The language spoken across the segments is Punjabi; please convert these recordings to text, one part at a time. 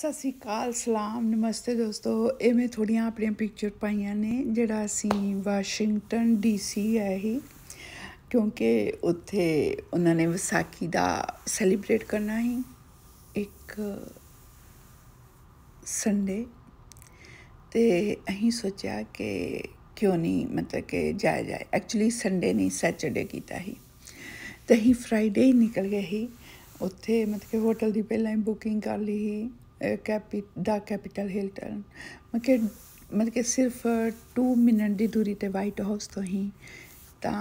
ਸਤਿ ਸ੍ਰੀ ਅਕਾਲ ਸਲਾਮ ਨਮਸਤੇ ਦੋਸਤੋ ਇਹ ਮੈਂ ਥੋੜੀਆਂ ਆਪਣੀਆਂ ਪਿਕਚਰ ਪਾਈਆਂ ਨੇ ਜਿਹੜਾ ਅਸੀਂ ਵਾਸ਼ਿੰਗਟਨ ਡੀਸੀ ਹੈ ਹੀ ਕਿਉਂਕਿ ਉੱਥੇ ਉਹਨਾਂ ਨੇ ਵਿਸਾਖੀ ਦਾ ਸੈਲੀਬ੍ਰੇਟ ਕਰਨਾ ਹੈ ਇੱਕ ਸੰਡੇ ਤੇ ਅਸੀਂ ਸੋਚਿਆ ਕਿ ਕਿਉਂ ਨਹੀਂ ਮਤਲਬ ਕਿ ਜਾਇਆ ਜਾਏ ਐਕਚੁਅਲੀ ਸੰਡੇ ਨਹੀਂ ਸੈਟਰਡੇ ਕੀਤਾ ਹੀ ਤੇ ਹੀ ਫਰਾਈਡੇ ਹੀ ਨਿਕਲ ਗਏ ਹੀ ਉੱਥੇ ਮਤਲਬ ਕਿ ਹੋਟਲ ਦੀ ਪਹਿਲਾਂ ਹੀ ਬੁਕਿੰਗ ਕਰ ਲਈ ਸੀ ਦਾ ਕੈਪੀਟਲ ਹਿਲਟਨ ਮਤਲਬ ਮਤਲਬ ਕਿ ਸਿਰਫ 2 ਮਿੰਟ ਦੀ ਦੂਰੀ ਤੇ ਵਾਈਟ ਹਾਊਸ ਤੋਂ ਹੀ ਤਾਂ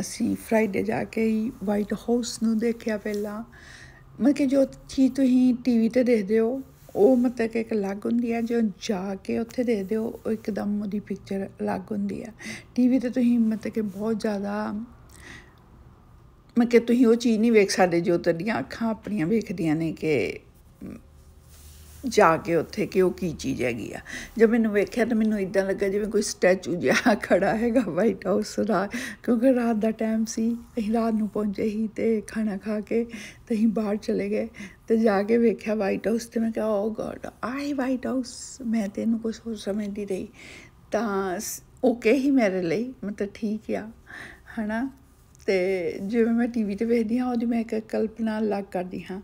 ਅਸੀਂ ਫਰਾਈਡੇ ਜਾ ਕੇ ਹੀ ਵਾਈਟ ਹਾਊਸ ਨੂੰ ਦੇਖਿਆ ਪਹਿਲਾਂ ਮਤਲਬ ਕਿ ਜੋ ਚੀਜ਼ ਤੁਸੀਂ ਟੀਵੀ ਤੇ ਦੇਖਦੇ ਹੋ ਉਹ ਮਤਲਬ ਕਿ ਇੱਕ ਅਲੱਗ ਹੁੰਦੀ ਹੈ ਜੋ ਜਾ ਕੇ ਉੱਥੇ ਦੇਖਦੇ ਹੋ ਉਹ ਇੱਕਦਮ ਉਹਦੀ ਪਿਕਚਰ ਅਲੱਗ ਹੁੰਦੀ ਹੈ ਟੀਵੀ ਤੇ ਤੁਸੀਂ ਮਤਲਬ ਕਿ ਬਹੁਤ ਜ਼ਿਆਦਾ ਮੈਂ ਕਿ ਤੁਸੀਂ ਉਹ ਚੀਜ਼ ਨਹੀਂ ਵੇਖ ਸਕਦੇ ਜੋ ਤੁਹਾਡੀਆਂ ਅੱਖਾਂ ਆਪਣੀਆਂ ਵੇਖਦੀਆਂ ਨੇ ਕਿ ਜਾ ਕੇ ਉੱਥੇ ਕਿ ਉਹ ਕੀ ਚੀਜ਼ ਹੈਗੀ ਆ ਜਦ ਮੈਨੂੰ ਵੇਖਿਆ ਤਾਂ ਮੈਨੂੰ ਇਦਾਂ ਲੱਗਾ ਜਿਵੇਂ ਕੋਈ ਸਟੈਚੂ ਜਿਹਾ ਖੜਾ ਹੈਗਾ ਵਾਈਟ ਹਾਊਸ ਦਾ ਕਿਉਂਕਿ ਰਾਤ ਦਾ ਟਾਈਮ ਸੀ ਅਸੀਂ ਰਾਤ ਨੂੰ ਪਹੁੰਚੇ ਹੀ ਤੇ ਖਾਣਾ ਖਾ ਕੇ ਤੇ ਅਸੀਂ ਬਾਹਰ ਚਲੇ ਗਏ ਤੇ ਜਾ ਕੇ ਵੇਖਿਆ ਵਾਈਟ ਹਾਊਸ ਤੇ ਮੈਂ ਕਿਹਾ ਓ ਗॉड ਆਈ ਵਾਈਟ ਹਾਊਸ ਮੈਂ ਤੈਨੂੰ ਕੁਝ ਹੋਰ ਸਮਝਦੀ ਰਹੀ ਤਾਂ ਓਕੇ ਹੀ ਮੇਰੇ ਲਈ ਮਤਲਬ ਠੀਕ ਆ ਹਨਾ ਤੇ ਜਿਵੇਂ ਮੈਂ ਟੀਵੀ ਤੇ ਵੇਖਦੀ ਹਾਂ ਉਹਦੀ ਮੈਂ ਇੱਕ ਕਲਪਨਾ ਲੱਗ ਕਰਦੀ ਹਾਂ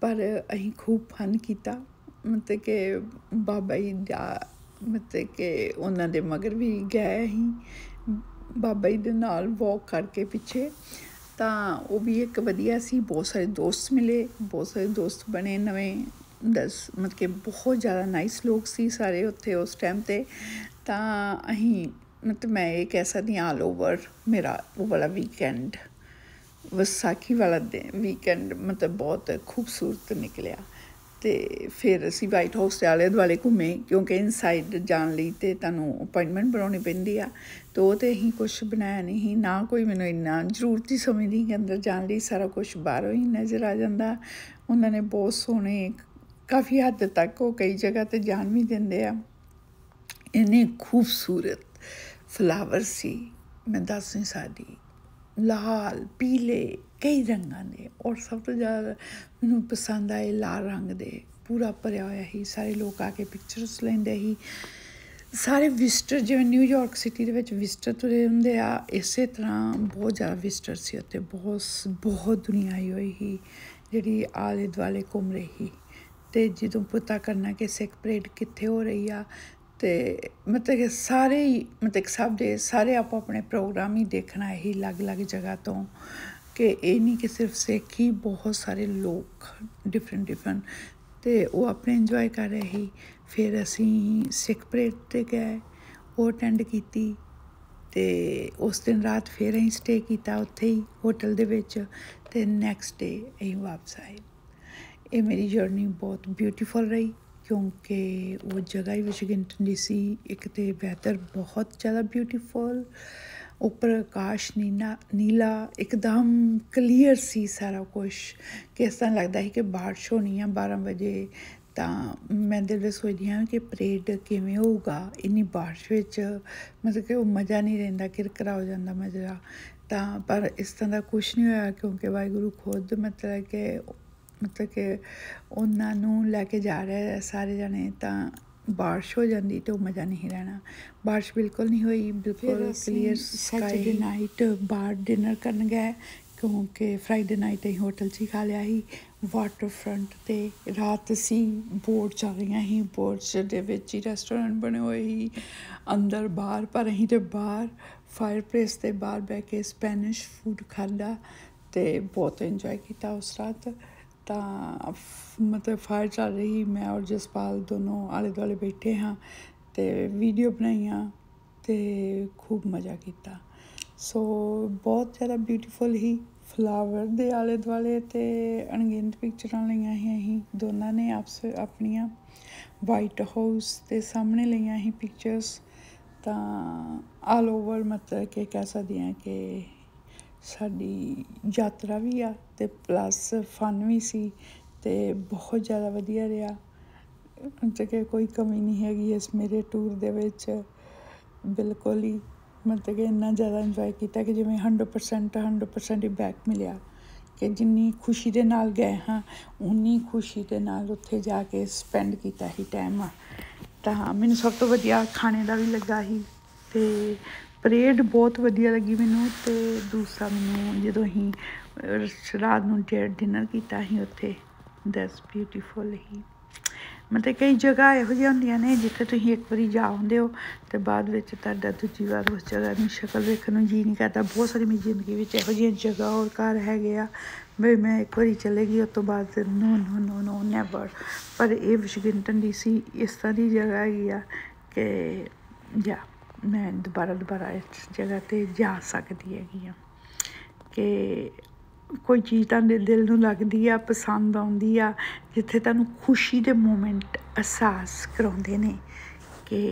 ਪਰ ਅਸੀਂ ਖੂਬ ਫਨ ਕੀਤਾ ਮਤਲਬ ਕਿ ਬਾਬਾ ਜੀ ਦਾ ਮਤਲਬ ਕਿ ਉਹਨਾਂ ਦੇ ਮਗਰ ਵੀ ਗਏ ਅਸੀਂ ਬਾਬਾ ਜੀ ਦੇ ਨਾਲ ਵਾਕ ਕਰਕੇ ਪਿੱਛੇ ਤਾਂ ਉਹ ਵੀ ਇੱਕ ਵਧੀਆ ਸੀ ਬਹੁਤ ਸਾਰੇ ਦੋਸਤ ਮਿਲੇ ਬਹੁਤ ਸਾਰੇ ਦੋਸਤ ਬਣੇ ਨਵੇਂ ਦਸ ਮਤਲਬ ਕਿ ਬਹੁਤ ਜ਼ਿਆਦਾ ਨਾਈਸ ਲੋਕ ਸੀ ਸਾਰੇ ਉੱਥੇ ਉਸ ਟਾਈਮ ਤੇ ਤਾਂ ਅਹੀਂ ਮਤਲਬ ਮੈਂ ਇਹ ਕਹਿ ਸਕਦੀ ਆਲ ਓਵਰ ਮੇਰਾ ਉਹ ਵਾਲਾ ਵੀਕਐਂਡ ਵਿਸਾਖੀ ਵਾਲਾ ਦਿਨ ਵੀਕਐਂਡ ਮਤਲਬ ਬਹੁਤ ਖੂਬਸੂਰਤ ਨਿਕਲਿਆ ਤੇ ਫਿਰ ਅਸੀਂ ਵਾਈਟ ਹਾਊਸ ਦੇ ਆਲੇ ਦੁਆਲੇ ਘੁੰਮੇ ਕਿਉਂਕਿ ਇਨਸਾਈਡ ਜਾਣ ਲਈ ਤੇ ਤੁਹਾਨੂੰ ਅਪਾਇੰਟਮੈਂਟ ਬਣਾਉਣੀ ਪੈਂਦੀ ਆ ਤੋ ਉਹ ਤੇ ਅਸੀਂ ਕੁਝ ਬਣਾਇਆ ਨਹੀਂ ਨਾ ਕੋਈ ਮੈਨੂੰ ਇੰਨਾ ਜ਼ਰੂਰਤੀ ਸਮਝਦੀ ਕਿ ਅੰਦਰ ਜਾਣ ਲਈ ਸਾਰਾ ਕੁਝ ਬਾਹਰੋਂ ਹੀ ਨਜ਼ਰ ਆ ਜਾਂਦਾ ਉਹਨਾਂ ਨੇ ਬਹੁਤ ਸੋਹਣੇ ਕਾਫੀ ਹੱਦ ਤੱਕ ਉਹ ਕਈ ਜਗ੍ਹਾ ਤੇ ਜਾਣ ਵੀ ਦਿੰਦੇ ਆ ਇੰਨੇ ਖੂਬਸੂਰਤ ਫਲਾਵਰ ਸੀ ਮੈਂ ਦੱਸ ਨਹੀਂ ਸਕਦੀ ਲਾਲ ਪੀਲੇ ਕਈ ਰੰਗਾਂ ਦੇ ਔਰ ਸਭ ਤੋਂ ਜ਼ਿਆਦਾ ਮੈਨੂੰ ਪਸੰਦ ਆਏ ਲਾਲ ਰੰਗ ਦੇ ਪੂਰਾ ਭਰਿਆ ਹੋਇਆ ਸੀ ਸਾਰੇ ਲੋਕ ਆ ਕੇ ਪਿਕਚਰਸ ਲੈਂਦੇ ਸੀ ਸਾਰੇ ਵਿਸਟਰ ਜਿਵੇਂ ਨਿਊਯਾਰਕ ਸਿਟੀ ਦੇ ਵਿੱਚ ਵਿਸਟਰ ਤੁਰੇ ਹੁੰਦੇ ਆ ਇਸੇ ਤਰ੍ਹਾਂ ਬਹੁਤ ਜ਼ਿਆਦਾ ਵਿਸਟਰ ਸੀ ਉੱਤੇ ਬਹੁਤ ਬਹੁਤ ਦੁਨੀਆ ਆਈ ਹੋਈ ਸੀ ਜਿਹੜੀ ਆਲੇ ਦੁਆਲੇ ਘੁੰਮ ਰਹੀ ਤੇ ਜਦੋਂ ਪਤਾ ਕਰਨਾ ਕਿ ਸਿੱਖ ਪ੍ਰੇਡ ਕਿੱਥੇ ਹੋ ਰਹੀ ਆ ਤੇ ਮਤਲਬ ਕਿ ਸਾਰੇ ਮਤਲਬ ਸਭ ਦੇ ਸਾਰੇ ਆਪੋ ਆਪਣੇ ਪ੍ਰੋਗਰਾਮ ਹੀ ਦੇਖਣਾ ਇਹੀ ਅਲੱਗ-ਅਲੱਗ ਜਗ੍ਹਾ ਤੋਂ ਕਿ ਇਹ ਨਹੀਂ ਕਿ ਸਿਰਫ ਸਿੱਖ ਹੀ ਬਹੁਤ ਸਾਰੇ ਲੋਕ ਡਿਫਰੈਂਟ ਡਿਫਰੈਂਟ ਤੇ ਉਹ ਆਪਣੇ ਇੰਜੋਏ ਕਰ ਰਹੇ ਹੀ ਫਿਰ ਅਸੀਂ ਸਿੱਖ ਪਰੇਡ ਤੇ ਗਏ ਉਹ ਅਟੈਂਡ ਕੀਤੀ ਤੇ ਉਸ ਦਿਨ ਰਾਤ ਫਿਰ ਅਸੀਂ ਸਟੇ ਕੀਤਾ ਉੱਥੇ ਹੀ ਹੋਟਲ ਦੇ ਵਿੱਚ ਤੇ ਨੈਕਸਟ ਡੇ ਅਸੀਂ ਵਾਪਸ ਆਏ ਇਹ ਮੇਰੀ ਜਰਨੀ ਬਹੁਤ ਬਿਊਟੀਫੁਲ ਰਹੀ ਕਿਉਂਕਿ ਉਹ ਜਗ੍ਹਾ ਹੀ ਦੀ ਸੀ ਇੱਕ ਤੇ ਵੈਦਰ ਬਹੁਤ ਜ਼ਿਆਦਾ ਬਿਊਟੀਫੁਲ ਉੱਪਰ ਆਕਾਸ਼ ਨੀਨਾ ਨੀਲਾ ਇੱਕਦਮ ਕਲੀਅਰ ਸੀ ਸਾਰਾ ਕੁਝ ਕਿਸਾ ਲੱਗਦਾ ਹੈ ਕਿ ਬਾਰਿਸ਼ ਹੋਣੀ ਆ 12 ਵਜੇ ਤਾਂ ਮੈਂ ਦਿਲ ਵਿੱਚ ਸੋਚਦੀ ਹਾਂ ਕਿ ਪ੍ਰੇਡ ਕਿਵੇਂ ਹੋਊਗਾ ਇੰਨੀ ਬਾਰਿਸ਼ ਵਿੱਚ ਮਤਲਬ ਕਿ ਉਹ ਮਜ਼ਾ ਨਹੀਂ ਰਹਿੰਦਾ ਕਿਰਕਰਾ ਹੋ ਜਾਂਦਾ ਮਜ਼ਾ ਤਾਂ ਪਰ ਇਸ ਤਰ੍ਹਾਂ ਦਾ ਕੁਝ ਨਹੀਂ ਹੋਇਆ ਕਿਉਂਕਿ ਵਾਹਿਗੁਰੂ ਖੁਦ ਮਤਲਬ ਕਿ ਮਤਲਬ ਕਿ ਉਹਨਾਂ ਨੂੰ ਲੈ ਕੇ ਜਾ ਰਹੇ ਸਾਰੇ ਜਣੇ ਤਾਂ بارش ਹੋ ਜਾਂਦੀ ਤੇ ਉਹ ਮਜ਼ਾ ਨਹੀਂ ਰਹਿਣਾ بارش ਬਿਲਕੁਲ ਨਹੀਂ ਹੋਈ ਬਿਲਕੁਲ ਕਲੀਅਰ ਸੈਟਰਡੇ ਨਾਈਟ ਬਾਹਰ ਡਿਨਰ ਕਰਨ ਗਏ ਕਿਉਂਕਿ ਫਰਾਈਡੇ ਨਾਈਟ ਹੀ ਹੋਟਲ 'ਚ ਖਾ ਲਿਆ ਸੀ ਵਾਟਰ ਫਰੰਟ ਤੇ ਰਾਤ ਸੀ ਬੋਰਡ ਚੱਲ ਰਹੀਆਂ ਸੀ ਬੋਰਡ ਦੇ ਵਿੱਚ ਹੀ ਰੈਸਟੋਰੈਂਟ ਬਣੇ ਹੋਏ ਸੀ ਅੰਦਰ ਬਾਹਰ ਪਰ ਅਸੀਂ ਤੇ ਬਾਹਰ ਫਾਇਰਪਲੇਸ ਤੇ ਬਾਹਰ ਬੈ ਕੇ ਸਪੈਨਿਸ਼ ਫੂਡ ਖਾਂਦਾ ਤੇ ਬਹੁਤ ਇੰਜੋਏ ਕੀਤਾ ਉਸ ਰਾਤ ਤਾਂ ਮਤਲਬ ਫਾਇਰ ਚੱਲ ਰਹੀ ਮੈਂ ਔਰ ਜਸਪਾਲ ਦੋਨੋਂ ਆਲੇ ਦੁਆਲੇ ਬੈਠੇ ਹਾਂ ਤੇ ਵੀਡੀਓ ਬਣਾਈਆਂ ਤੇ ਖੂਬ ਮਜ਼ਾ ਕੀਤਾ ਸੋ ਬਹੁਤ ਜ਼ਿਆਦਾ ਬਿਊਟੀਫੁਲ ਹੀ ਫਲਾਵਰ ਦੇ ਆਲੇ ਦੁਆਲੇ ਤੇ ਅਣਗਿਣਤ ਪਿਕਚਰਾਂ ਲਈਆਂ ਹੀ ਅਸੀਂ ਦੋਨਾਂ ਨੇ ਆਪਸ ਆਪਣੀਆਂ ਵਾਈਟ ਹਾਊਸ ਦੇ ਸਾਹਮਣੇ ਲਈਆਂ ਹੀ ਪਿਕਚਰਸ ਤਾਂ ਆਲ ਓਵਰ ਮਤਲਬ ਕਿ ਕੈਸਾ ਸਕਦੇ ਕਿ ਸਾਡੀ ਯਾਤਰਾ ਵੀ ਆ ਤੇ ਪਲੱਸ ਫਨ ਵੀ ਸੀ ਤੇ ਬਹੁਤ ਜ਼ਿਆਦਾ ਵਧੀਆ ਰਿਹਾ ਮਤਲਬ ਕਿ ਕੋਈ ਕਮੀ ਨਹੀਂ ਹੈਗੀ ਇਸ ਮੇਰੇ ਟੂਰ ਦੇ ਵਿੱਚ ਬਿਲਕੁਲ ਹੀ ਮਤਲਬ ਕਿ ਇੰਨਾ ਜ਼ਿਆਦਾ ਇੰਜੋਏ ਕੀਤਾ ਕਿ ਜਿਵੇਂ 100% 100% ਹੀ ਬੈਕ ਮਿਲਿਆ ਕਿ ਜਿੰਨੀ ਖੁਸ਼ੀ ਦੇ ਨਾਲ ਗਏ ਹਾਂ ਉਨੀ ਖੁਸ਼ੀ ਦੇ ਨਾਲ ਉੱਥੇ ਜਾ ਕੇ ਸਪੈਂਡ ਕੀਤਾ ਹੀ ਟਾਈਮ ਤਾਂ ਮੈਨੂੰ ਸਭ ਤੋਂ ਵਧੀਆ ਖਾਣੇ ਦਾ ਵੀ ਲੱਗਾ ਹੀ ਤੇ ਪਰੇਡ ਬਹੁਤ ਵਧੀਆ ਲੱਗੀ ਮੈਨੂੰ ਤੇ ਦੂਸਰਾ ਮੈਨੂੰ ਜਦੋਂ ਅਸੀਂ ਰਾਤ ਨੂੰ ਡਿਨਰ ਕੀਤਾ ਸੀ ਉੱਥੇ ਦੈਟਸ ਬਿਊਟੀਫੁਲ ਹੀ ਮਤਲਬ ਕਈ ਜਗ੍ਹਾ ਇਹੋ ਜਿਹੀਆਂ ਹੁੰਦੀਆਂ ਨੇ ਜਿੱਥੇ ਤੁਸੀਂ ਇੱਕ ਵਾਰੀ ਜਾ ਹੁੰਦੇ ਹੋ ਤੇ ਬਾਅਦ ਵਿੱਚ ਤੁਹਾਡਾ ਦੂਜੀ ਵਾਰ ਉਸ ਜਗ੍ਹਾ ਦੀ ਸ਼ਕਲ ਵੇਖਣ ਨੂੰ ਜੀ ਨਹੀਂ ਕਰਦਾ ਬਹੁਤ ਸਾਰੀ ਮੇਰੀ ਜ਼ਿੰਦਗੀ ਵਿੱਚ ਇਹੋ ਜਿਹੀਆਂ ਜਗ੍ਹਾ ਹੋਰ ਘਰ ਹੈਗੇ ਗਿਆ ਵੀ ਮੈਂ ਇੱਕ ਵਾਰੀ ਚਲੇ ਗਈ ਉਸ ਤੋਂ ਬਾਅਦ ਨੋ ਨੋ ਨੋ ਨੋ ਨੈਵਰ ਪਰ ਇਹ ਵਾਸ਼ਿੰਗਟਨ ਡੀਸੀ ਇਸ ਤਰ੍ਹਾਂ ਦੀ ਜਗ੍ਹਾ ਹੈਗੀ ਆ ਕਿ ਜਾਂ ਮੈਂ ਦੁਬਾਰਾ ਦੁਬਾਰਾ ਇਸ ਜਗ੍ਹਾ 'ਤੇ ਜਾ ਸਕਦੀ ਹੈਗੀ ਆ ਕਿ ਕੋਈ ਚੀਜ਼ ਤੁਹਾਡੇ ਦਿਲ ਨੂੰ ਲੱਗਦੀ ਆ ਪਸੰਦ ਆਉਂਦੀ ਆ ਜਿੱਥੇ ਤੁਹਾਨੂੰ ਖੁਸ਼ੀ ਦੇ ਮੂਮੈਂਟ ਅਹਿਸਾਸ ਕਰਾਉਂਦੇ ਨੇ ਕਿ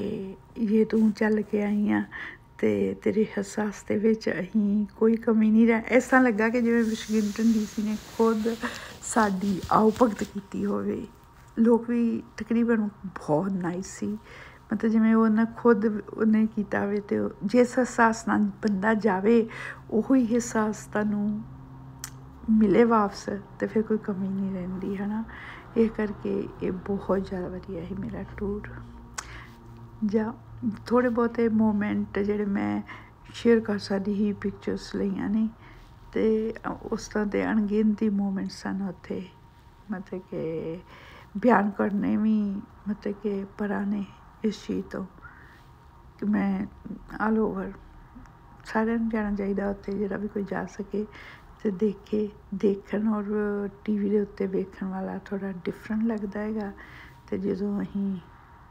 ਇਹ ਤੂੰ ਚੱਲ ਕੇ ਆਈ ਆ ਤੇ ਤੇਰੇ ਅਹਿਸਾਸ ਦੇ ਵਿੱਚ ਅਹੀਂ ਕੋਈ ਕਮੀ ਨਹੀਂ ਰਹਿ ਐਸਾ ਲੱਗਾ ਕਿ ਜਿਵੇਂ ਵਿਸ਼ਗਿੰਟਨ ਡੀਸੀ ਨੇ ਖੁਦ ਸਾਡੀ ਆਉਪਕਤ ਕੀਤੀ ਹੋਵੇ ਲੋਕ ਵੀ ਤਕਰੀਬਨ ਬਹੁਤ ਨਾਈਸ ਸੀ ਮਤਲਬ ਜਿਵੇਂ ਉਹਨੇ ਖੁਦ ਉਹਨੇ ਕੀਤਾ ਵੇ ਤੇ ਜਿਸ ਅਹਿਸਾਸ ਨਾਲ ਬੰਦਾ ਜਾਵੇ ਉਹੀ ਹੀ ਅਹਿਸਾਸ ਤਨੂੰ ਮਿਲੇ ਵਾਪਸ ਤੇ ਫਿਰ ਕੋਈ ਕਮੀ ਨਹੀਂ ਰਹਿੰਦੀ ਹਨਾ ਇਹ ਕਰਕੇ ਇਹ ਬਹੁਤ ਜ਼ਿਆਦਾ ਵਧੀਆ ਹੈ ਮੇਰਾ ਟੂਰ ਜਾਂ ਥੋੜੇ ਬਹੁਤੇ ਮੂਮੈਂਟ ਜਿਹੜੇ ਮੈਂ ਸ਼ੇਅਰ ਕਰ ਸਕਦੀ ਹੀ ਪਿਕਚਰਸ ਲਈਆਂ ਨੇ ਤੇ ਉਸ ਤਰ੍ਹਾਂ ਦੇ ਅਣਗਿਣਤੀ ਮੂਮੈਂਟਸ ਸਨ ਉੱਥੇ ਮਤਲਬ ਕਿ ਬਿਆਨ ਕਰਨੇ ਵੀ ਮਤਲਬ ਕਿ ਪਰਾਂ ਨੇ ਇਸ ਚੀਜ਼ ਤੋਂ ਕਿ ਮੈਂ ਆਲ ਓਵਰ ਸਾਰਿਆਂ ਨੂੰ ਜਾਣਾ ਚਾਹੀਦਾ ਉੱਥੇ ਜਿਹੜਾ ਵੀ ਕੋਈ ਜਾ ਸਕੇ ਤੇ ਦੇਖੇ ਦੇਖਣ ਔਰ ਟੀਵੀ ਦੇ ਉੱਤੇ ਵੇਖਣ ਵਾਲਾ ਥੋੜਾ ਡਿਫਰੈਂਟ ਲੱਗਦਾ ਹੈਗਾ ਤੇ ਜਦੋਂ ਅਸੀਂ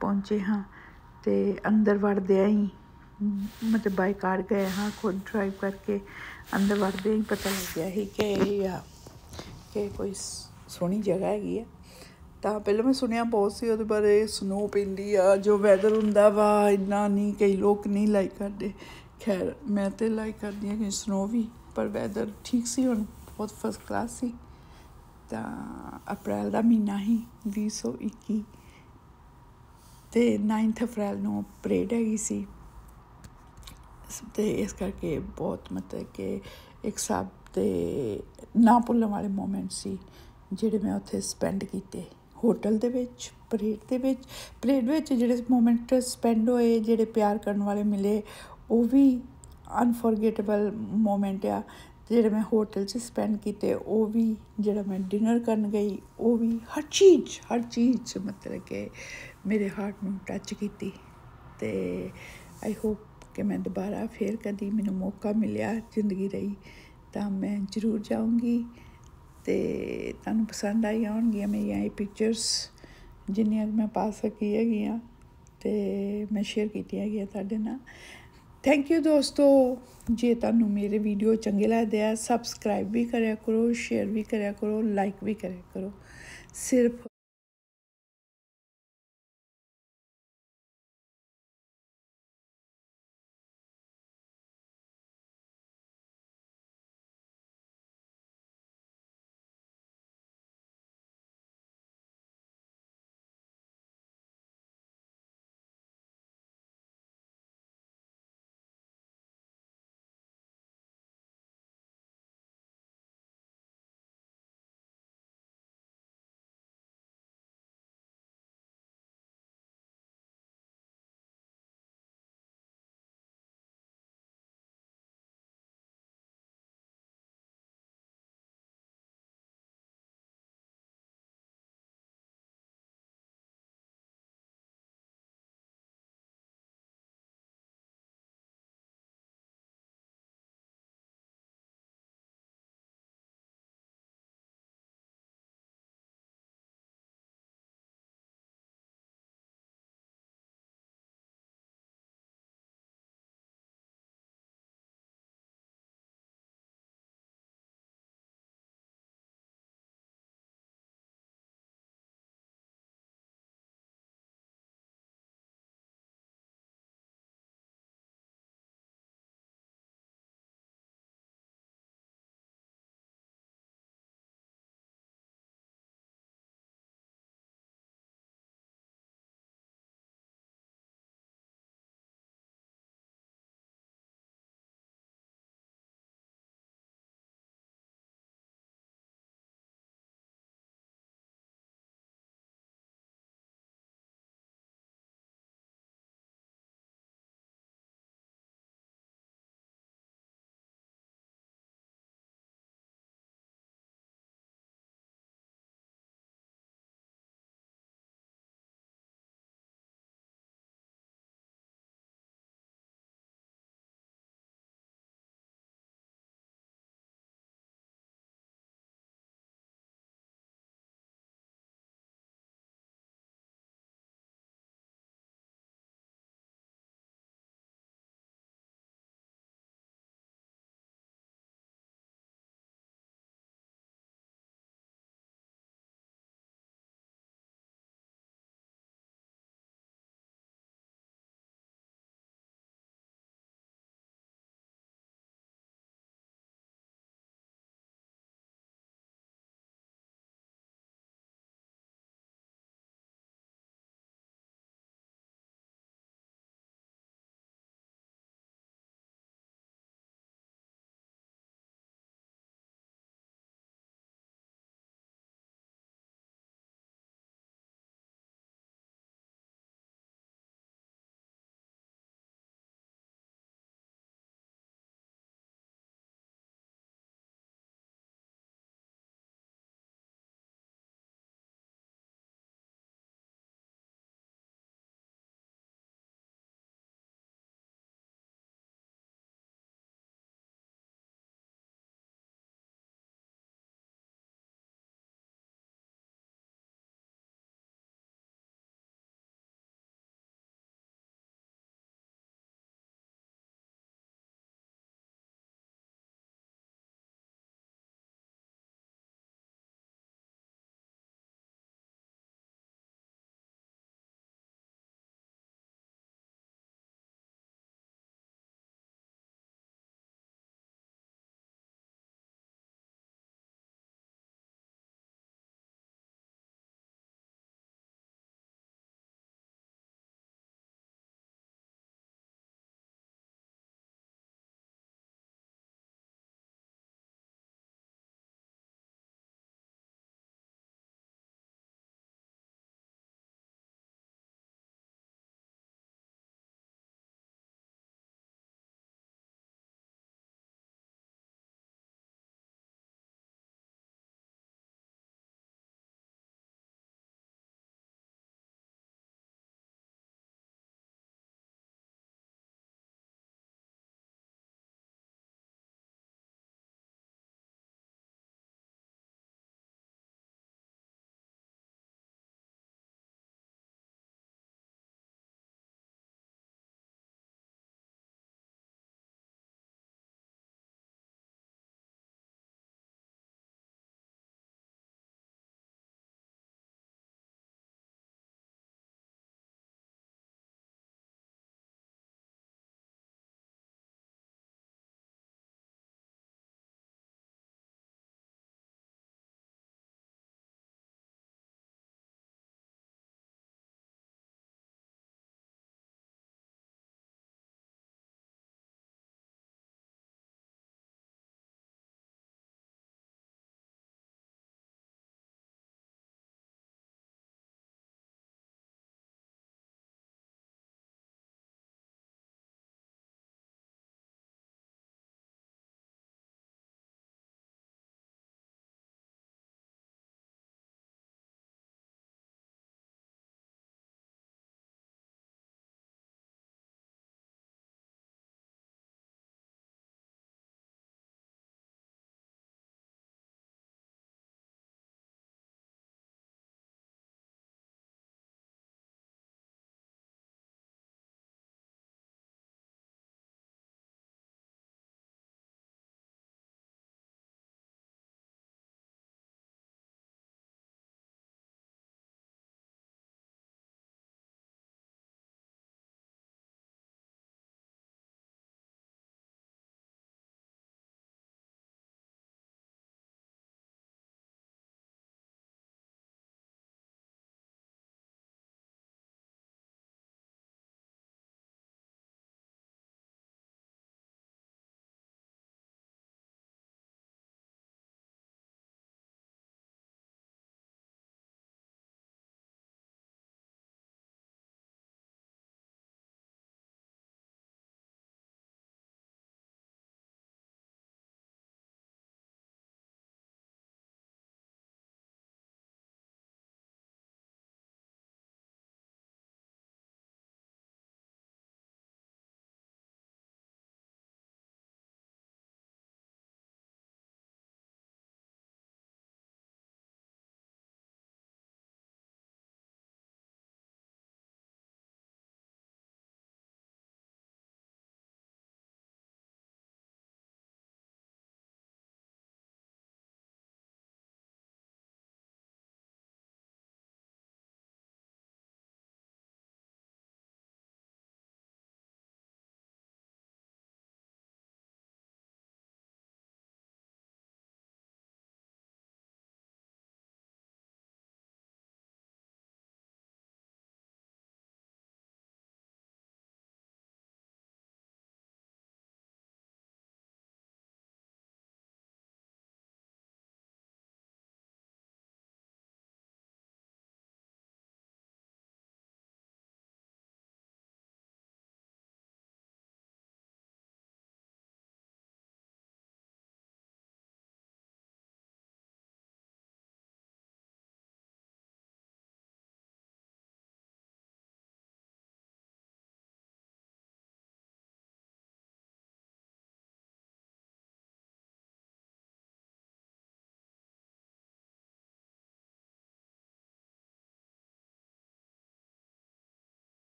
ਪਹੁੰਚੇ ਹਾਂ ਤੇ ਅੰਦਰ ਵੜਦੇ ਆਂ ਮਤਲਬ ਬਾਈ ਕਾਰ ਗਏ ਹਾਂ ਖੁਦ ਡਰਾਈਵ ਕਰਕੇ ਅੰਦਰ ਵੜਦੇ ਹੀ ਪਤਾ ਲੱਗ ਗਿਆ ਸੀ ਕਿ ਇਹ ਆ ਕਿ ਕੋਈ ਸੋਹਣੀ ਜਗ੍ਹਾ ਹੈਗੀ ਆ ਤਾਂ ਪਹਿਲਾਂ ਮੈਂ ਸੁਣਿਆ ਬਹੁਤ ਸੀ ਉਹਦੇ ਬਾਰੇ ਸਨੋ ਪੈਂਦੀ ਆ ਜੋ ਵੈਦਰ ਹੁੰਦਾ ਵਾ ਇੰਨਾ ਨਹੀਂ ਕਈ ਲੋਕ ਨਹੀਂ ਲਾਈਕ ਕਰਦੇ ਖੈਰ ਮੈਂ ਤੇ ਲਾਈਕ ਕਰਦੀ ਆ ਕਿ ਸਨੋ ਵੀ ਪਰ ਵੈਦਰ ਠੀਕ ਸੀ ਹੁਣ ਬਹੁਤ ਫਸਟ ਕਲਾਸ ਸੀ ਤਾਂ ਅਪ੍ਰੈਲ ਦਾ ਮਹੀਨਾ ਹੀ 2021 ਤੇ 9th ਅਪ੍ਰੈਲ ਨੂੰ ਪਰੇਡ ਹੈਗੀ ਸੀ ਤੇ ਇਸ ਕਰਕੇ ਬਹੁਤ ਮਤਲਬ ਕਿ ਇੱਕ ਸਾਬ ਤੇ ਨਾ ਭੁੱਲਣ ਵਾਲੇ ਮੂਮੈਂਟ ਸੀ ਜਿਹੜੇ ਮੈਂ ਉੱਥੇ ਸਪੈਂਡ ਕੀਤੇ ਹੋਟਲ ਦੇ ਵਿੱਚ ਪਰੇਡ ਦੇ ਵਿੱਚ ਪਰੇਡ ਵਿੱਚ ਜਿਹੜੇ ਮੂਮੈਂਟ ਸਪੈਂਡ ਹੋਏ ਜਿਹੜੇ ਪਿਆਰ ਕਰਨ ਵਾਲੇ ਮਿਲੇ ਉਹ ਵੀ ਅਨਫੋਰਗੇਟੇਬਲ ਮੂਮੈਂਟ ਆ ਜਿਹੜੇ ਮੈਂ ਹੋਟਲ 'ਚ ਸਪੈਂਡ ਕੀਤੇ ਉਹ ਵੀ ਜਿਹੜਾ ਮੈਂ ਡਿਨਰ ਕਰਨ ਗਈ ਉਹ ਵੀ ਹਰ ਚੀਜ਼ ਹਰ ਚੀਜ਼ ਮਤਲਬ ਕਿ ਮੇਰੇ ਹਾਰਟ ਨੂੰ ਟੱਚ ਕੀਤੀ ਤੇ ਆਈ ਹੋਪ ਕਿ ਮੈਂ ਦੁਬਾਰਾ ਫੇਰ ਕਦੀ ਮੈਨੂੰ ਮੌਕਾ ਮਿਲਿਆ ਜ਼ਿੰਦਗੀ ਰਹੀ ਤਾਂ ਮੈਂ ਜ਼ਰੂਰ ਜਾਊਂਗੀ ਤੇ ਤੁਹਾਨੂੰ ਪਸੰਦ ਆਈ ਹੋਣਗੀਆਂ ਮੇਰੀਆਂ ਇਹ ਪਿਕਚਰਸ ਜਿੰਨੀਆਂ ਮੈਂ ਪਾ ਸਕੀ ਹੈਗੀਆਂ ਤੇ ਮੈਂ ਸ਼ੇਅਰ ਕੀਤੀਆਂ ਹੈਗੀਆਂ ਤੁਹਾਡੇ ਨਾਲ ਥੈਂਕ ਯੂ ਦੋਸਤੋ ਜੇ ਤੁਹਾਨੂੰ ਮੇਰੇ ਵੀਡੀਓ ਚੰਗੇ ਲੱਗਦੇ ਆ ਸਬਸਕ੍ਰਾਈਬ ਵੀ ਕਰਿਆ ਕਰੋ ਸ਼ੇਅਰ ਵੀ ਕਰਿਆ ਕਰੋ ਲਾਈਕ ਵੀ ਕਰਿਆ ਕਰੋ ਸਿਰਫ